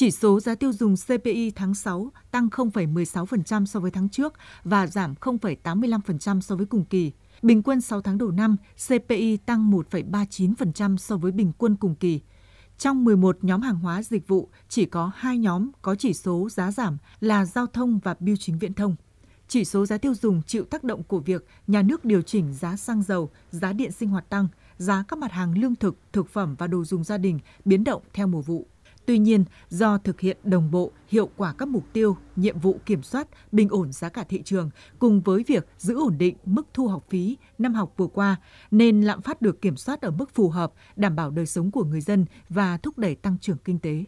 Chỉ số giá tiêu dùng CPI tháng 6 tăng 0,16% so với tháng trước và giảm 0,85% so với cùng kỳ. Bình quân 6 tháng đầu năm, CPI tăng 1,39% so với bình quân cùng kỳ. Trong 11 nhóm hàng hóa dịch vụ, chỉ có 2 nhóm có chỉ số giá giảm là giao thông và biêu chính viễn thông. Chỉ số giá tiêu dùng chịu tác động của việc nhà nước điều chỉnh giá xăng dầu, giá điện sinh hoạt tăng, giá các mặt hàng lương thực, thực phẩm và đồ dùng gia đình biến động theo mùa vụ. Tuy nhiên, do thực hiện đồng bộ, hiệu quả các mục tiêu, nhiệm vụ kiểm soát, bình ổn giá cả thị trường cùng với việc giữ ổn định mức thu học phí năm học vừa qua nên lạm phát được kiểm soát ở mức phù hợp, đảm bảo đời sống của người dân và thúc đẩy tăng trưởng kinh tế.